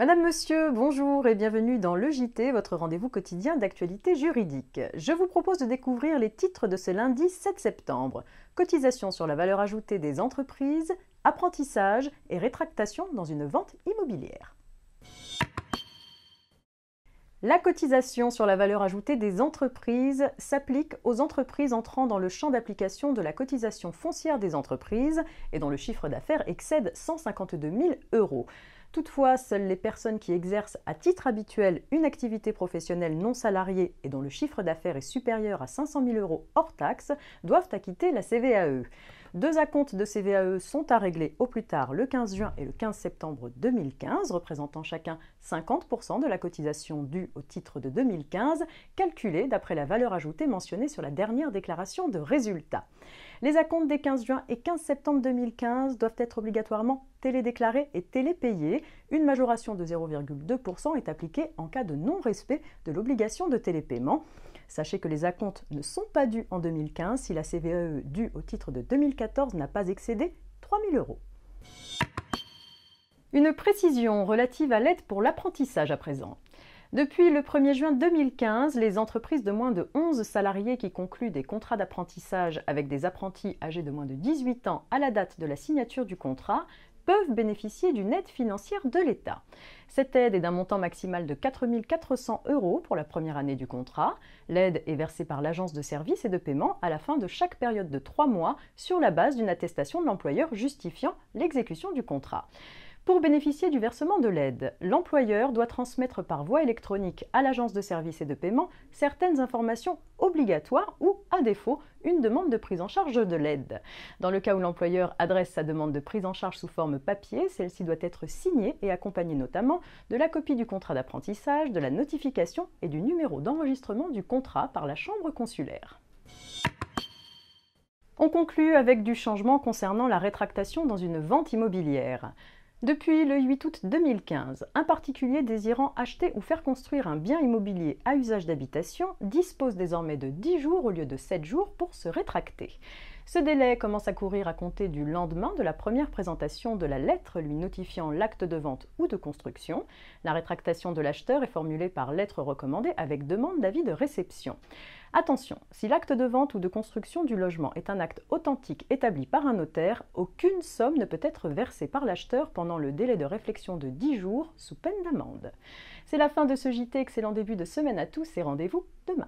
Madame, Monsieur, bonjour et bienvenue dans Le JT, votre rendez-vous quotidien d'actualité juridique. Je vous propose de découvrir les titres de ce lundi 7 septembre. Cotisation sur la valeur ajoutée des entreprises, apprentissage et rétractation dans une vente immobilière. La cotisation sur la valeur ajoutée des entreprises s'applique aux entreprises entrant dans le champ d'application de la cotisation foncière des entreprises et dont le chiffre d'affaires excède 152 000 euros. Toutefois, seules les personnes qui exercent à titre habituel une activité professionnelle non salariée et dont le chiffre d'affaires est supérieur à 500 000 euros hors taxes doivent acquitter la CVAE. Deux acomptes de CVAE sont à régler au plus tard le 15 juin et le 15 septembre 2015, représentant chacun 50% de la cotisation due au titre de 2015, calculée d'après la valeur ajoutée mentionnée sur la dernière déclaration de résultat. Les acomptes des 15 juin et 15 septembre 2015 doivent être obligatoirement télédéclarés et télépayés. Une majoration de 0,2% est appliquée en cas de non-respect de l'obligation de télépaiement. Sachez que les acomptes ne sont pas dus en 2015 si la CVAE due au titre de 2014 n'a pas excédé 3 000 euros. Une précision relative à l'aide pour l'apprentissage à présent. Depuis le 1er juin 2015, les entreprises de moins de 11 salariés qui concluent des contrats d'apprentissage avec des apprentis âgés de moins de 18 ans à la date de la signature du contrat peuvent bénéficier d'une aide financière de l'État. Cette aide est d'un montant maximal de 4 400 euros pour la première année du contrat. L'aide est versée par l'agence de services et de paiement à la fin de chaque période de 3 mois sur la base d'une attestation de l'employeur justifiant l'exécution du contrat. Pour bénéficier du versement de l'aide, l'employeur doit transmettre par voie électronique à l'agence de services et de paiement certaines informations obligatoires ou, à défaut, une demande de prise en charge de l'aide. Dans le cas où l'employeur adresse sa demande de prise en charge sous forme papier, celle-ci doit être signée et accompagnée notamment de la copie du contrat d'apprentissage, de la notification et du numéro d'enregistrement du contrat par la chambre consulaire. On conclut avec du changement concernant la rétractation dans une vente immobilière. Depuis le 8 août 2015, un particulier désirant acheter ou faire construire un bien immobilier à usage d'habitation dispose désormais de 10 jours au lieu de 7 jours pour se rétracter. Ce délai commence à courir à compter du lendemain de la première présentation de la lettre lui notifiant l'acte de vente ou de construction. La rétractation de l'acheteur est formulée par lettre recommandée avec demande d'avis de réception. Attention, si l'acte de vente ou de construction du logement est un acte authentique établi par un notaire, aucune somme ne peut être versée par l'acheteur pendant le délai de réflexion de 10 jours sous peine d'amende. C'est la fin de ce JT, excellent début de semaine à tous et rendez-vous demain.